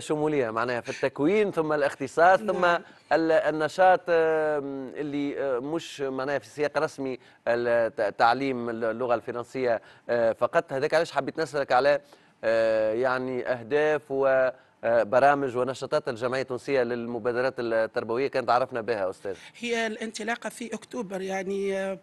شمولية معناها في التكوين ثم الاختصاص ثم نعم. النشاط اللي آه، مش معناها في سياق رسمي تعليم اللغة الفرنسية آه، فقط هذاك علاش حبيت نسألك على آه، يعني أهداف و برامج ونشاطات الجمعية التونسية للمبادرات التربوية كانت عرفنا بها أستاذ هي الانطلاقة في أكتوبر يعني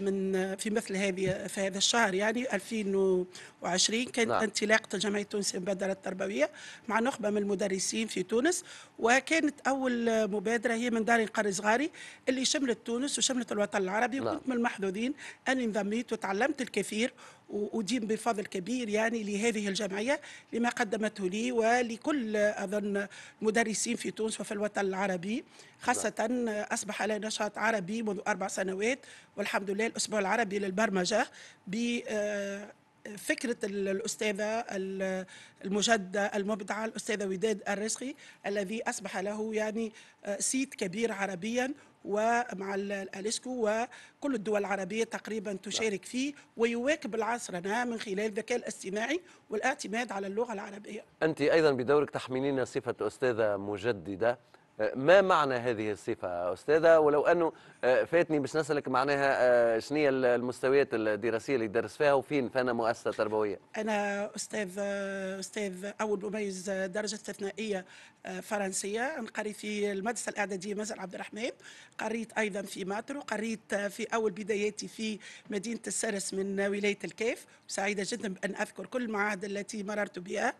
من في مثل هذه في هذا الشهر يعني 2020 كان نعم. انطلاق الجمعيه التونسيه المبادره التربويه مع نخبه من المدرسين في تونس وكانت اول مبادره هي من دار قري صغاري اللي شملت تونس وشملت الوطن العربي نعم. وكنت من المحظوظين اني انضميت وتعلمت الكثير وأدين بفضل كبير يعني لهذه الجمعية لما قدمته لي ولكل أظن المدرسين في تونس وفي الوطن العربي خاصة أصبح على نشاط عربي منذ أربع سنوات والحمد لله الأسبوع العربي للبرمجة ب آه، فكرة الأستاذة المجدة المبدعة الأستاذة وداد الرزقي الذي أصبح له يعني سيت آه، كبير عربيا ومع الاسكو وكل الدول العربيه تقريبا نعم. تشارك فيه ويواكب عصرنا من خلال الذكاء الاصطناعي والاعتماد على اللغه العربيه. انت ايضا بدورك تحملين صفه استاذه مجدده آه، ما معنى هذه الصفة أستاذة ولو أنه آه، فاتني باش نسألك معناها آه، شنية المستويات الدراسية اللي درس فيها وفين فانا مؤسسة تربوية أنا أستاذ أستاذ أول مميز درجة استثنائية فرنسية نقري في المدرسة الإعدادية مازال عبد الرحمن قريت أيضا في ماترو قريت في أول بداياتي في مدينة السرس من ولاية الكيف سعيدة جدا بأن أذكر كل المعاهد التي مررت بها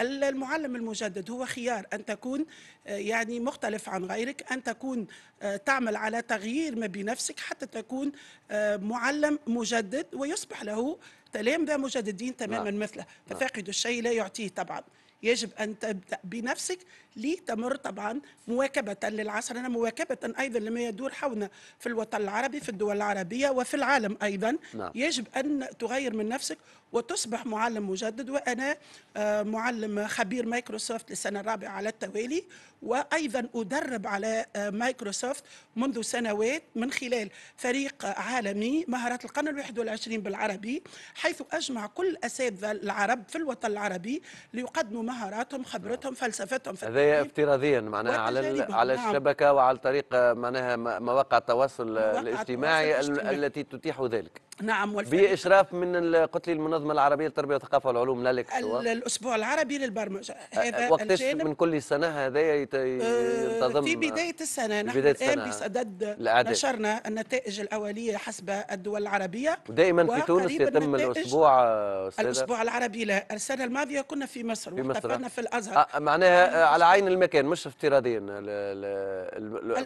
المعلم المجدد هو خيار أن تكون يعني مخ مختلف عن غيرك أن تكون آه، تعمل على تغيير ما بنفسك حتى تكون آه، معلم مجدد ويصبح له تلامذة مجددين تماما لا. نعم. مثله نعم. ففاقد الشيء لا يعطيه طبعا يجب أن تبدأ بنفسك لتمر طبعا مواكبة للعصر أنا مواكبة أيضا لما يدور حولنا في الوطن العربي في الدول العربية وفي العالم أيضا لا. نعم. يجب أن تغير من نفسك وتصبح معلم مجدد وأنا آه، معلم خبير مايكروسوفت للسنة الرابعة على التوالي وأيضا أدرب على آه، مايكروسوفت منذ سنوات من خلال فريق عالمي مهارات القرن الواحد والعشرين بالعربي حيث أجمع كل الأساتذة العرب في الوطن العربي ليقدموا مهاراتهم خبرتهم فلسفتهم هذا افتراضيا معناها على على نعم. الشبكة وعلى طريق معناها مواقع التواصل الاجتماعي التي تتيح ذلك نعم والفعل بإشراف من قلت لي المنظمة العربية للتربية والثقافة والعلوم لالك الأسبوع العربي للبرمجة هذا وقتاش من كل سنة هذا آه، ينتظم في بداية السنة نحن بداية الآن بصدد الأعداد. نشرنا النتائج الأولية حسب الدول العربية ودائما في تونس يتم الأسبوع آه، الأسبوع العربي لا السنة الماضية كنا في مصر في مصر في الأزهر آه, آه، معناها على عين المكان مش افتراضيا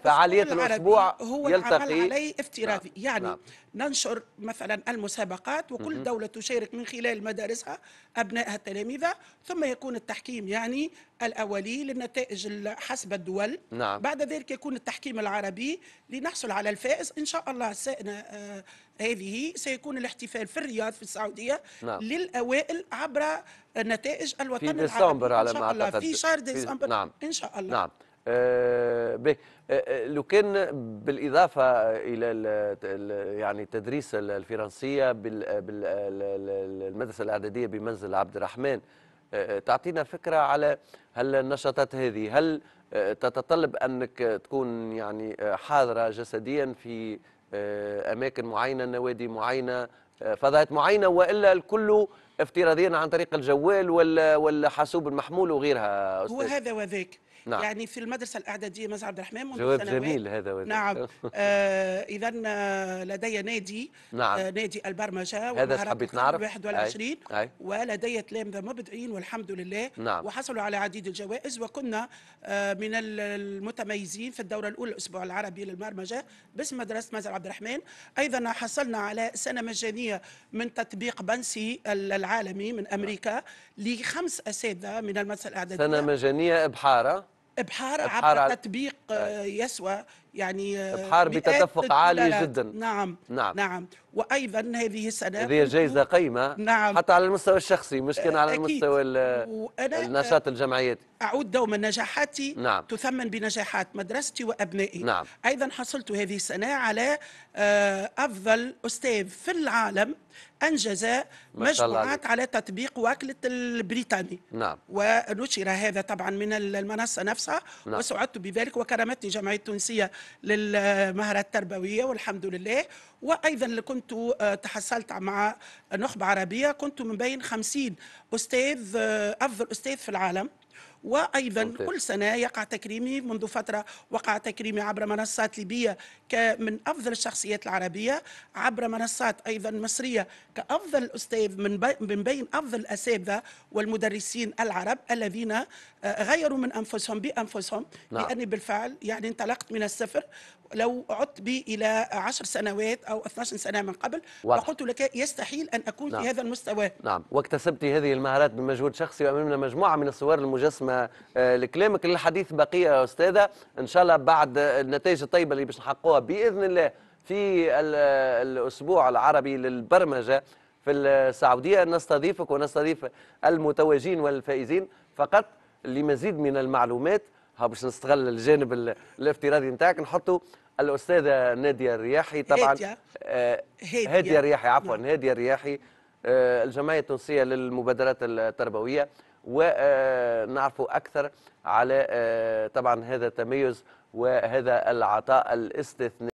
فعاليات الأسبوع هو يلتقي عليه افتراضي نعم. يعني نعم. ننشر مثلا مثلا المسابقات وكل دولة تشارك من خلال مدارسها أبنائها التلاميذ ثم يكون التحكيم يعني الأولي للنتائج حسب الدول نعم. بعد ذلك يكون التحكيم العربي لنحصل على الفائز إن شاء الله آه هذه سيكون الاحتفال في الرياض في السعودية نعم. للأوائل عبر نتائج الوطن في ديسمبر العربي على ما أعتقد في شهر ديسمبر نعم. إن شاء الله نعم آه، آه، آه، لو كان بالاضافه الى يعني تدريس الفرنسيه بالمدرسه الاعداديه بمنزل عبد الرحمن تعطينا فكره على هل النشاطات هذه هل تتطلب انك تكون يعني حاضره جسديا في اماكن معينه نوادي معينه فضاءات معينه والا الكل افتراضيا عن طريق الجوال والحاسوب المحمول وغيرها أستاذ. هو هذا وذاك نعم. يعني في المدرسه الاعداديه مزرعة عبد الرحمن منذ جواب جميل هذا وذاك نعم آه اذا آه، لدي نادي نعم. آه نادي البرمجه هذا حبيت نعرف 21 أي. أي. ولدي تلامذه مبدعين والحمد لله نعم. وحصلوا على عديد الجوائز وكنا آه من المتميزين في الدوره الاولى الاسبوع العربي للبرمجه باسم مدرسه مزرعة عبد الرحمن ايضا حصلنا على سنه مجانيه من تطبيق بنسي العالمي من امريكا نعم. لخمس اساتذه من المدرسه الاعداديه سنه مجانيه بحاره ابحار, إبحار عبر تطبيق آه، يسوى يعني آه، ابحار بتدفق عالي جدا نعم نعم نعم وايضا هذه السنه هذه جائزه قيمه نعم حتى على المستوى الشخصي مش كان على أكيد. المستوى النشاط الجمعياتي اعود دوما نجاحاتي نعم. تثمن بنجاحات مدرستي وابنائي نعم. ايضا حصلت هذه السنه على آه، افضل استاذ في العالم انجز مجموعات على تطبيق واكله البريطاني نعم ونشر هذا طبعا من المنصه نفسها نعم. وسعدت بذلك وكرمتني جمعيه تونسيه للمهاره التربويه والحمد لله وايضا لكم كنت آه، تحصلت مع نخبة عربية كنت من بين 50 أستاذ آه، أفضل أستاذ في العالم وأيضا كل سنة يقع تكريمي منذ فترة وقع تكريمي عبر منصات ليبية كمن أفضل الشخصيات العربية عبر منصات أيضا مصرية كأفضل أستاذ من, من بين أفضل الأساتذة والمدرسين العرب الذين آه، غيروا من أنفسهم بأنفسهم نعم. لأني بالفعل يعني انطلقت من الصفر لو عدت بي إلى عشر سنوات أو 12 سنة من قبل وقلت لك يستحيل أن أكون نعم. في هذا المستوى نعم واكتسبت هذه المهارات بمجهود شخصي وأمامنا مجموعة من الصور المجسمة نسمع آه، لكلامك للحديث بقيه يا استاذه ان شاء الله بعد النتائج الطيبه اللي باش نحققوها باذن الله في الاسبوع العربي للبرمجه في السعوديه نستضيفك ونستضيف المتواجدين والفائزين فقط لمزيد من المعلومات ها باش نستغل الجانب الافتراضي نتاعك نحطوا الاستاذه ناديه الرياحي طبعا آه، هاديه هاديه الرياحي عفوا نعم. هاديه الرياحي آه، الجمعيه التونسيه للمبادرات التربويه ونعرفوا أكثر على آه، طبعا هذا التميز وهذا العطاء الاستثنائي